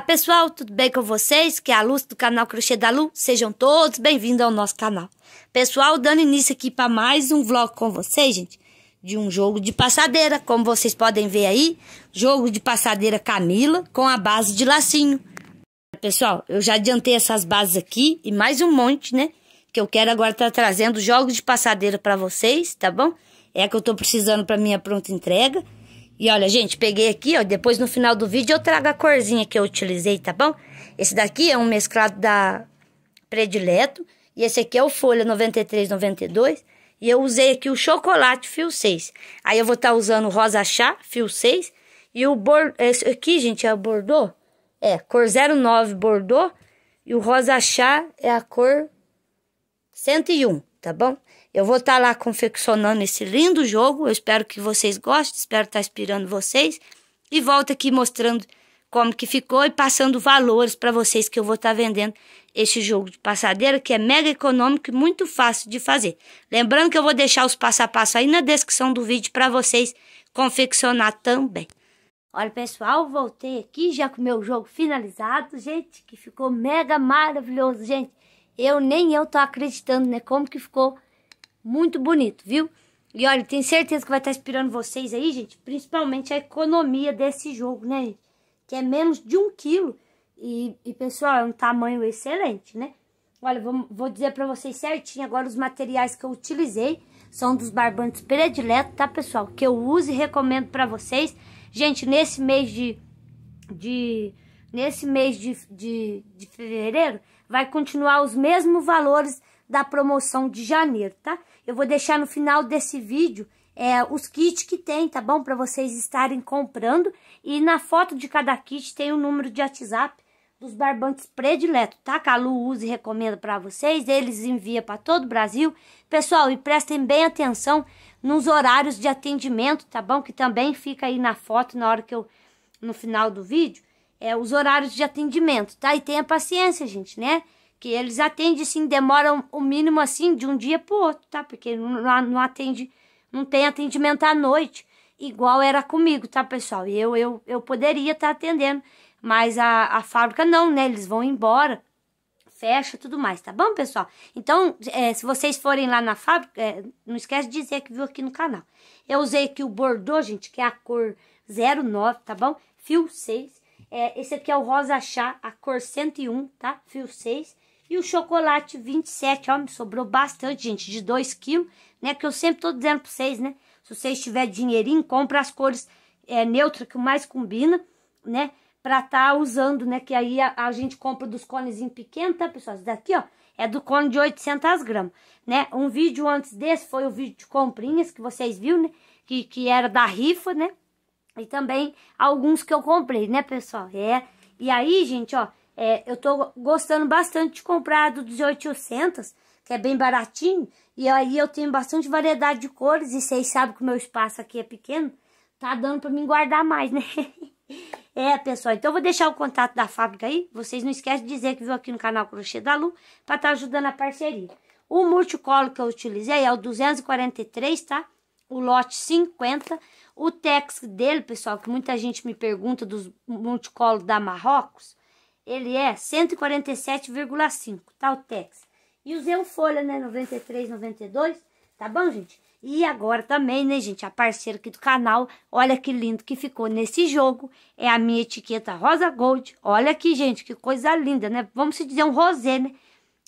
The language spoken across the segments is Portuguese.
Olá pessoal, tudo bem com vocês? Que é a Luz do canal Crochê da Lu. Sejam todos bem-vindos ao nosso canal. Pessoal, dando início aqui para mais um vlog com vocês, gente, de um jogo de passadeira, como vocês podem ver aí, jogo de passadeira Camila com a base de lacinho. Pessoal, eu já adiantei essas bases aqui e mais um monte, né? Que eu quero agora estar tá trazendo jogos de passadeira para vocês, tá bom? É que eu tô precisando para minha pronta entrega. E olha, gente, peguei aqui, ó, depois no final do vídeo eu trago a corzinha que eu utilizei, tá bom? Esse daqui é um mesclado da Predileto, e esse aqui é o Folha 9392, e eu usei aqui o chocolate fio 6. Aí eu vou estar tá usando o rosa chá fio 6, e o bor... esse aqui, gente, é o bordô, é cor 09 bordô, e o rosa chá é a cor 101, tá bom? Eu vou estar tá lá confeccionando esse lindo jogo. Eu espero que vocês gostem, espero estar tá inspirando vocês. E volto aqui mostrando como que ficou e passando valores para vocês que eu vou estar tá vendendo esse jogo de passadeira que é mega econômico e muito fácil de fazer. Lembrando que eu vou deixar os passo a passo aí na descrição do vídeo para vocês confeccionar também. Olha pessoal, voltei aqui já com o meu jogo finalizado, gente, que ficou mega maravilhoso, gente. Eu nem eu tô acreditando, né, como que ficou muito bonito, viu? E olha, tenho certeza que vai estar tá inspirando vocês aí, gente. Principalmente a economia desse jogo, né, gente? Que é menos de um quilo. E, e pessoal, é um tamanho excelente, né? Olha, vou, vou dizer pra vocês certinho agora os materiais que eu utilizei. São dos barbantes prediletos, tá, pessoal? Que eu uso e recomendo pra vocês. Gente, nesse mês de... de nesse mês de, de, de fevereiro, vai continuar os mesmos valores da promoção de janeiro, tá? Eu vou deixar no final desse vídeo é, os kits que tem, tá bom? Para vocês estarem comprando. E na foto de cada kit tem o número de WhatsApp dos barbantes prediletos, tá? Que a Lu usa e recomenda para vocês, eles envia para todo o Brasil. Pessoal, e prestem bem atenção nos horários de atendimento, tá bom? Que também fica aí na foto na hora que eu no final do vídeo, é os horários de atendimento, tá? E tenha paciência, gente, né? que eles atendem, assim, demoram o mínimo, assim, de um dia pro outro, tá? Porque não, não atende, não tem atendimento à noite, igual era comigo, tá, pessoal? Eu, eu, eu poderia estar tá atendendo, mas a, a fábrica não, né? Eles vão embora, fecha tudo mais, tá bom, pessoal? Então, é, se vocês forem lá na fábrica, é, não esquece de dizer que viu aqui no canal. Eu usei aqui o Bordeaux, gente, que é a cor 09, tá bom? Fio 6. É, esse aqui é o Rosa Chá, a cor 101, tá? Fio 6. E o chocolate 27, ó, me sobrou bastante, gente, de 2 quilos, né? Que eu sempre tô dizendo pra vocês, né? Se vocês tiverem dinheirinho, compra as cores é, neutras que mais combina, né? Pra tá usando, né? Que aí a, a gente compra dos cones em pequeno, tá, pessoal? Esse daqui, ó, é do cone de 800 gramas, né? Um vídeo antes desse foi o vídeo de comprinhas que vocês viram, né? Que, que era da rifa, né? E também alguns que eu comprei, né, pessoal? É. E aí, gente, ó, é, eu tô gostando bastante de comprar do 1800, que é bem baratinho. E aí eu tenho bastante variedade de cores. E vocês sabem que o meu espaço aqui é pequeno. Tá dando para mim guardar mais, né? É, pessoal, então eu vou deixar o contato da fábrica aí. Vocês não esquecem de dizer que viu aqui no canal Crochê da Lu, pra estar tá ajudando a parceria. O multicolo que eu utilizei é o 243, tá? O lote 50. O tex dele, pessoal, que muita gente me pergunta dos multicolos da Marrocos, ele é 147,5, tá o Tex. E usei o Folha, né, 93, 92, tá bom, gente? E agora também, né, gente, a parceira aqui do canal, olha que lindo que ficou nesse jogo, é a minha etiqueta Rosa Gold. Olha aqui, gente, que coisa linda, né? Vamos se dizer um rosé, né?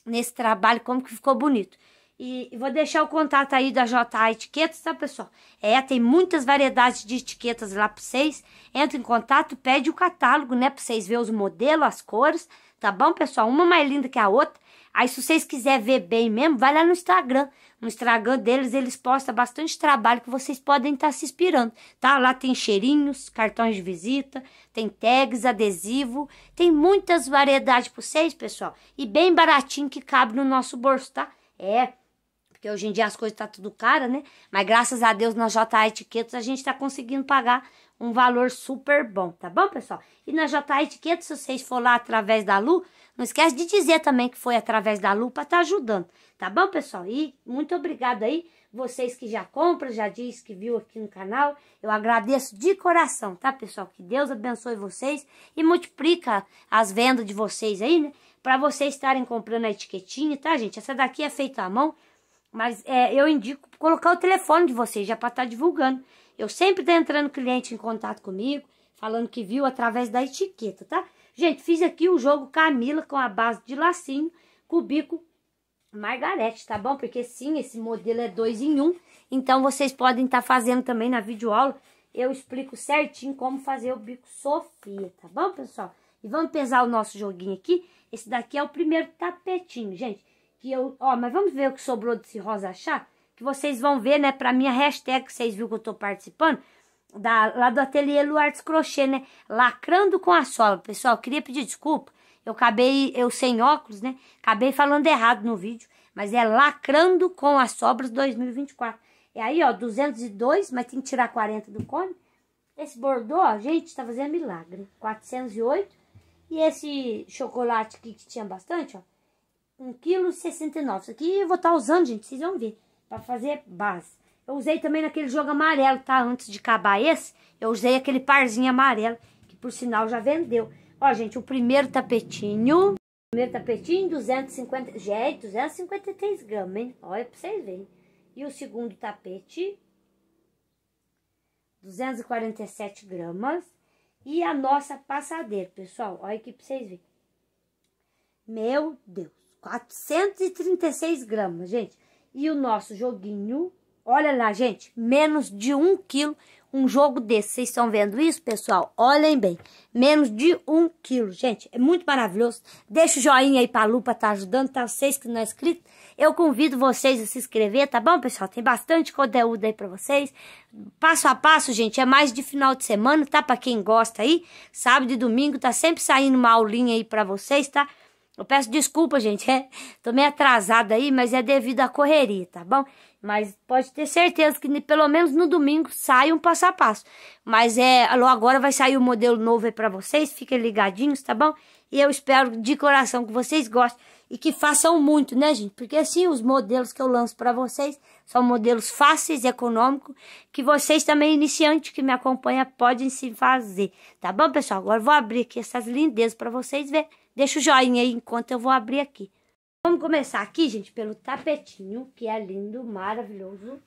Nesse trabalho, como que ficou bonito. E vou deixar o contato aí da JA Etiquetas, tá, pessoal? É, tem muitas variedades de etiquetas lá pra vocês. Entra em contato, pede o catálogo, né? Pra vocês verem os modelos, as cores, tá bom, pessoal? Uma mais linda que a outra. Aí, se vocês quiserem ver bem mesmo, vai lá no Instagram. No Instagram deles, eles postam bastante trabalho que vocês podem estar tá se inspirando, tá? Lá tem cheirinhos, cartões de visita, tem tags, adesivo, tem muitas variedades para vocês, pessoal. E bem baratinho que cabe no nosso bolso, tá? É, porque hoje em dia as coisas tá tudo cara, né? Mas graças a Deus na JA Etiquetas a gente está conseguindo pagar um valor super bom, tá bom, pessoal? E na JA Etiquetas, se vocês for lá através da Lu, não esquece de dizer também que foi através da Lu para estar tá ajudando, tá bom, pessoal? E muito obrigado aí vocês que já compram, já diz que viu aqui no canal. Eu agradeço de coração, tá, pessoal? Que Deus abençoe vocês e multiplica as vendas de vocês aí, né? Para vocês estarem comprando a etiquetinha, tá, gente? Essa daqui é feita à mão. Mas é, eu indico colocar o telefone de vocês, já para estar tá divulgando. Eu sempre estou entrando cliente em contato comigo, falando que viu através da etiqueta, tá? Gente, fiz aqui o jogo Camila com a base de lacinho, cubico Margarete, tá bom? Porque sim, esse modelo é dois em um. Então, vocês podem estar tá fazendo também na videoaula. Eu explico certinho como fazer o bico Sofia, tá bom, pessoal? E vamos pesar o nosso joguinho aqui. Esse daqui é o primeiro tapetinho, gente que eu... Ó, mas vamos ver o que sobrou desse rosa chá? Que vocês vão ver, né, pra minha hashtag, vocês viram que eu tô participando, da, lá do ateliê Luartes Crochê, né? Lacrando com a sola. Pessoal, queria pedir desculpa. Eu acabei, eu sem óculos, né? Acabei falando errado no vídeo, mas é lacrando com as sobras 2024. E é aí, ó, 202, mas tem que tirar 40 do cone. Esse bordô, ó, gente, tá fazendo milagre. 408. E esse chocolate aqui que tinha bastante, ó, 1,69kg. Isso aqui eu vou estar tá usando, gente, vocês vão ver, pra fazer base. Eu usei também naquele jogo amarelo, tá? Antes de acabar esse, eu usei aquele parzinho amarelo, que por sinal já vendeu. Ó, gente, o primeiro tapetinho, primeiro tapetinho, 250, gente, 253 gramas, hein? Olha pra vocês verem. E o segundo tapete, 247 gramas. E a nossa passadeira, pessoal, olha aqui pra vocês verem. Meu Deus. 436 gramas, gente. E o nosso joguinho, olha lá, gente, menos de um quilo um jogo desse. Vocês estão vendo isso, pessoal? Olhem bem. Menos de um quilo, gente. É muito maravilhoso. Deixa o joinha aí pra Lupa, tá ajudando, tá? Vocês que não é inscrito, eu convido vocês a se inscrever, tá bom, pessoal? Tem bastante conteúdo aí pra vocês. Passo a passo, gente, é mais de final de semana, tá? Pra quem gosta aí. Sábado e domingo tá sempre saindo uma aulinha aí pra vocês, tá? Eu peço desculpa, gente, é, tô meio atrasada aí, mas é devido à correria, tá bom? Mas pode ter certeza que pelo menos no domingo sai um passo a passo. Mas é, agora vai sair um modelo novo aí pra vocês, fiquem ligadinhos, tá bom? E eu espero de coração que vocês gostem e que façam muito, né, gente? Porque assim, os modelos que eu lanço para vocês são modelos fáceis, econômicos, que vocês também, iniciantes que me acompanham, podem se fazer. Tá bom, pessoal? Agora eu vou abrir aqui essas lindezas para vocês verem. Deixa o joinha aí enquanto eu vou abrir aqui. Vamos começar aqui, gente, pelo tapetinho, que é lindo, maravilhoso.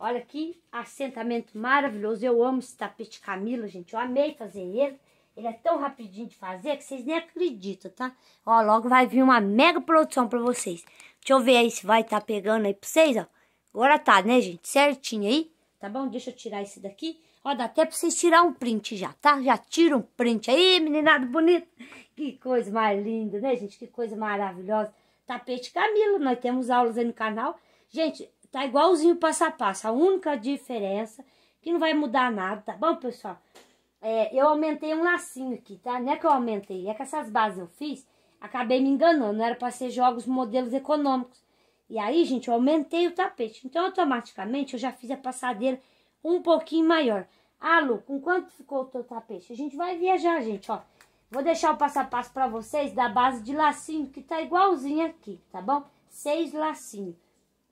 Olha que assentamento maravilhoso. Eu amo esse tapete Camila, gente. Eu amei fazer ele. Ele é tão rapidinho de fazer que vocês nem acreditam, tá? Ó, logo vai vir uma mega produção pra vocês. Deixa eu ver aí se vai tá pegando aí pra vocês, ó. Agora tá, né, gente? Certinho aí, tá bom? Deixa eu tirar esse daqui. Ó, dá até pra vocês tirar um print já, tá? Já tira um print aí, meninado bonito. Que coisa mais linda, né, gente? Que coisa maravilhosa. Tapete Camilo, nós temos aulas aí no canal. Gente, tá igualzinho passo a passo. A única diferença é que não vai mudar nada, tá bom, pessoal? é, eu aumentei um lacinho aqui, tá? Não é que eu aumentei, é que essas bases eu fiz, acabei me enganando, não era para ser jogos modelos econômicos. E aí, gente, eu aumentei o tapete. Então, automaticamente, eu já fiz a passadeira um pouquinho maior. Ah, Lu, com quanto ficou o teu tapete? A gente vai viajar, gente, ó. Vou deixar o passo a passo para vocês da base de lacinho, que tá igualzinho aqui, tá bom? Seis lacinhos.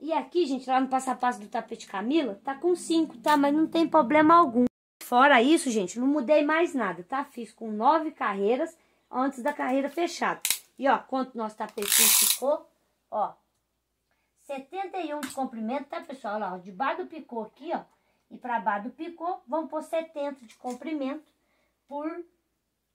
E aqui, gente, lá no passo a passo do tapete Camila, tá com cinco, tá? Mas não tem problema algum. Fora isso, gente, não mudei mais nada, tá? Fiz com nove carreiras antes da carreira fechada. E ó, quanto nosso tapetinho ficou, ó. 71 de comprimento, tá, pessoal? Olha lá, ó, de baixo do picô aqui, ó. E pra baixo do picô, vamos por 70 de comprimento por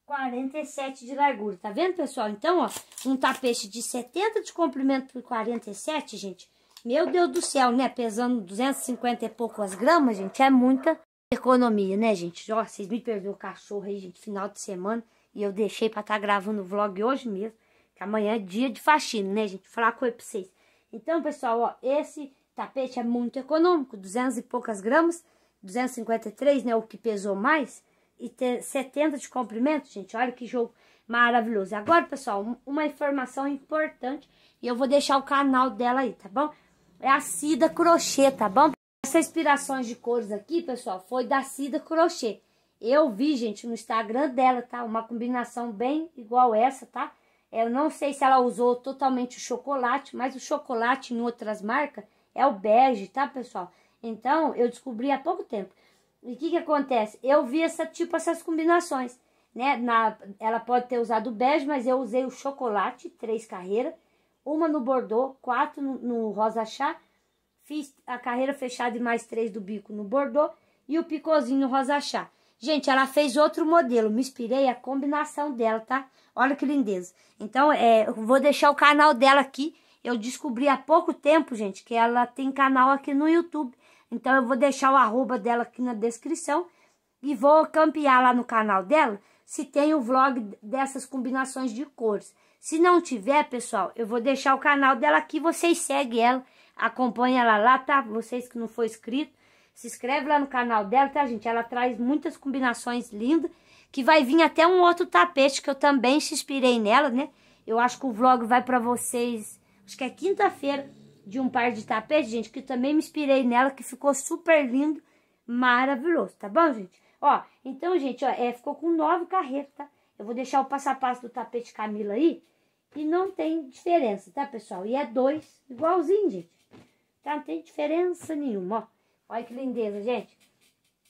47 de largura. Tá vendo, pessoal? Então, ó, um tapete de 70 de comprimento por 47, gente. Meu Deus do céu, né? Pesando 250 e poucos gramas, gente, é muita economia, né, gente? Ó, vocês me perdoam o cachorro aí, gente, final de semana. E eu deixei pra estar tá gravando o vlog hoje mesmo. Que amanhã é dia de faxina, né, gente? falar com pra vocês. Então, pessoal, ó, esse tapete é muito econômico. 200 e poucas gramas. 253, né, o que pesou mais. E 70 de comprimento, gente. Olha que jogo maravilhoso. Agora, pessoal, uma informação importante. E eu vou deixar o canal dela aí, tá bom? É a Cida Crochê, tá bom, essas inspirações de cores aqui, pessoal, foi da Cida Crochê. Eu vi, gente, no Instagram dela, tá? Uma combinação bem igual essa, tá? Eu não sei se ela usou totalmente o chocolate, mas o chocolate em outras marcas é o bege, tá, pessoal? Então, eu descobri há pouco tempo. E o que que acontece? Eu vi essa tipo essas combinações, né? Na, ela pode ter usado o bege, mas eu usei o chocolate, três carreiras, uma no bordô, quatro no, no rosa chá Fiz a carreira fechada e mais três do bico no bordô e o picôzinho rosa chá. Gente, ela fez outro modelo. Me inspirei a combinação dela, tá? Olha que lindeza. Então, é, eu vou deixar o canal dela aqui. Eu descobri há pouco tempo, gente, que ela tem canal aqui no YouTube. Então, eu vou deixar o arroba dela aqui na descrição. E vou campear lá no canal dela se tem o vlog dessas combinações de cores. Se não tiver, pessoal, eu vou deixar o canal dela aqui. Vocês seguem ela Acompanha ela lá, tá? Vocês que não for inscrito, se inscreve lá no canal dela, tá, gente? Ela traz muitas combinações lindas, que vai vir até um outro tapete que eu também se inspirei nela, né? Eu acho que o vlog vai pra vocês, acho que é quinta-feira, de um par de tapete, gente, que também me inspirei nela, que ficou super lindo, maravilhoso, tá bom, gente? Ó, então, gente, ó, é, ficou com nove carretas, tá? Eu vou deixar o passo a passo do tapete Camila aí, e não tem diferença, tá, pessoal? E é dois igualzinho, gente tá? Não tem diferença nenhuma, ó. Olha que lindeza, gente.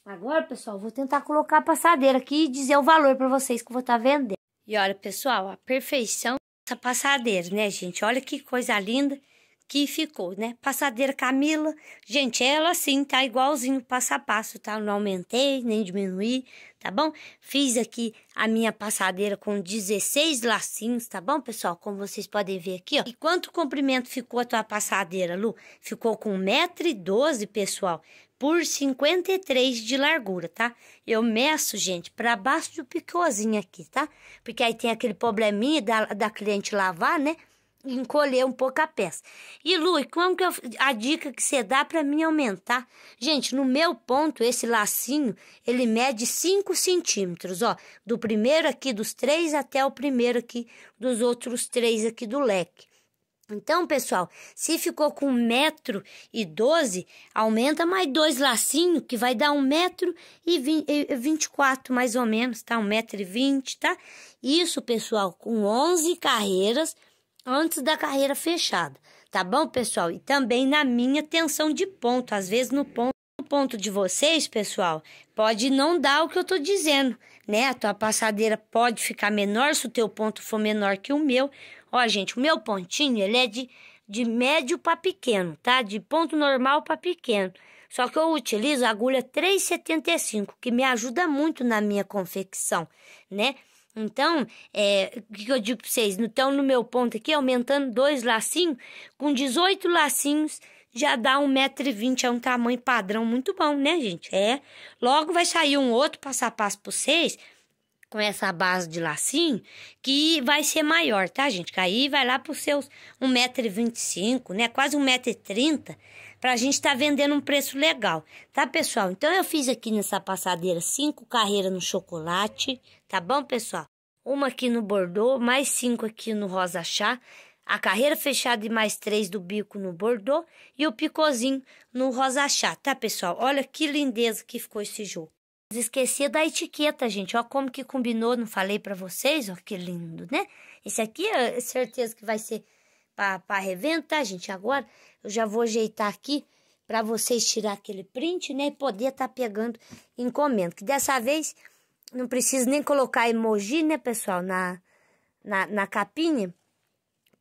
Agora, pessoal, vou tentar colocar a passadeira aqui e dizer o valor para vocês que eu vou estar tá vendendo. E olha, pessoal, a perfeição dessa passadeira, né, gente? Olha que coisa linda que ficou, né? Passadeira Camila, gente, ela sim tá igualzinho passo a passo, tá? não aumentei nem diminuí, tá bom? Fiz aqui a minha passadeira com 16 lacinhos, tá bom, pessoal? Como vocês podem ver aqui, ó. E quanto comprimento ficou a tua passadeira, Lu? Ficou com 1,12m, pessoal, por 53 de largura, tá? Eu meço, gente, para baixo do picôzinho aqui, tá? Porque aí tem aquele probleminha da, da cliente lavar, né? encolher um pouco a peça. E Lu, como que eu, a dica que você dá para mim aumentar? Gente, no meu ponto, esse lacinho, ele mede 5 centímetros, ó, do primeiro aqui dos três até o primeiro aqui dos outros três aqui do leque. Então, pessoal, se ficou com 112 metro e aumenta mais dois lacinhos, que vai dar 124 metro e mais ou menos, tá? 120 metro e tá? Isso, pessoal, com 11 carreiras, antes da carreira fechada, tá bom, pessoal? E também na minha tensão de ponto, às vezes no ponto, no ponto de vocês, pessoal, pode não dar o que eu tô dizendo, né? A tua passadeira pode ficar menor se o teu ponto for menor que o meu. Ó, gente, o meu pontinho, ele é de, de médio para pequeno, tá? De ponto normal para pequeno. Só que eu utilizo a agulha 375, que me ajuda muito na minha confecção, né? Então, é, o que eu digo para vocês? Então, no meu ponto aqui, aumentando dois lacinhos, com 18 lacinhos já dá 1,20m, é um tamanho padrão muito bom, né, gente? É. Logo vai sair um outro passo a passo para vocês com essa base de lacinho, que vai ser maior, tá, gente? Que aí vai lá para os seus 1,25m, né? Quase 1,30m, a gente tá vendendo um preço legal, tá, pessoal? Então, eu fiz aqui nessa passadeira cinco carreiras no chocolate, tá bom, pessoal? Uma aqui no bordô, mais cinco aqui no rosa chá, a carreira fechada e mais três do bico no bordô e o picôzinho no rosa chá, tá, pessoal? Olha que lindeza que ficou esse jogo. Esquecia da etiqueta, gente. Ó, como que combinou, não falei para vocês? Ó, que lindo, né? Esse aqui é certeza que vai ser para revenda, tá, gente? Agora eu já vou ajeitar aqui para vocês tirar aquele print, né? E poder estar tá pegando encomenda. Que dessa vez não preciso nem colocar emoji, né, pessoal, na, na, na capinha.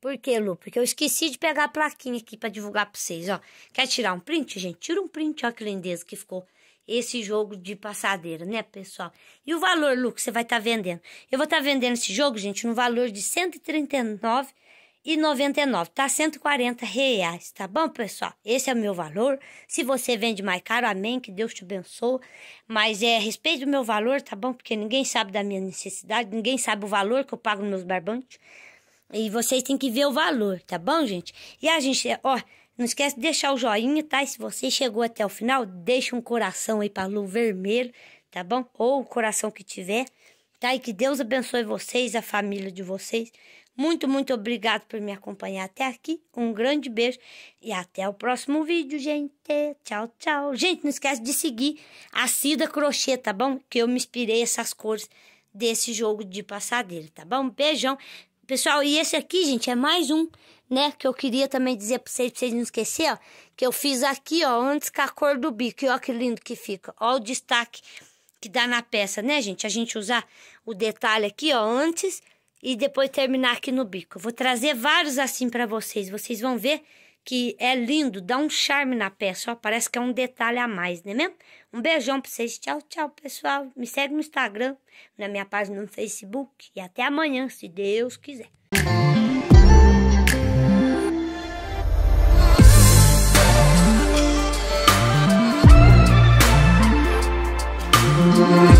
Por quê, Lu? Porque eu esqueci de pegar a plaquinha aqui para divulgar para vocês, ó. Quer tirar um print, gente? Tira um print, ó, que lindeza que ficou esse jogo de passadeira, né, pessoal? E o valor, Lucas, você vai estar tá vendendo? Eu vou estar tá vendendo esse jogo, gente, no valor de R$ 139,99, tá? R$ 140, reais, tá bom, pessoal? Esse é o meu valor. Se você vende mais caro, amém, que Deus te abençoe. Mas é respeito do meu valor, tá bom? Porque ninguém sabe da minha necessidade, ninguém sabe o valor que eu pago nos meus barbantes. E vocês têm que ver o valor, tá bom, gente? E a gente, ó, não esquece de deixar o joinha, tá? E se você chegou até o final, deixa um coração aí para Lu vermelho, tá bom? Ou o coração que tiver, tá? E que Deus abençoe vocês, a família de vocês. Muito, muito obrigado por me acompanhar até aqui. Um grande beijo e até o próximo vídeo, gente. Tchau, tchau. Gente, não esquece de seguir a Cida Crochê, tá bom? Que eu me inspirei essas cores desse jogo de passadeira, tá bom? Beijão. Pessoal, e esse aqui, gente, é mais um, né? Que eu queria também dizer pra vocês, pra vocês não esquecer, ó. Que eu fiz aqui, ó, antes com a cor do bico. E ó que lindo que fica. Ó o destaque que dá na peça, né, gente? A gente usar o detalhe aqui, ó, antes e depois terminar aqui no bico. Eu vou trazer vários assim para vocês. Vocês vão ver que é lindo, dá um charme na peça, ó, parece que é um detalhe a mais, né mesmo? Um beijão pra vocês, tchau, tchau, pessoal. Me segue no Instagram, na minha página no Facebook e até amanhã, se Deus quiser. Música